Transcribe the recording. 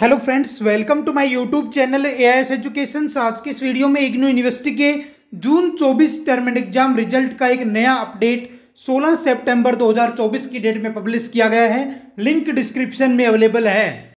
hello friends welcome to my YouTube channel A I S education आज के इस video में इग्नू यूनिवर्सिटी के June 24 term end exam result का एक नया अपडेट 16 सितंबर 2024 की डेट में पब्लिश किया गया है लिंक डिस्क्रिप्शन में अवेलेबल है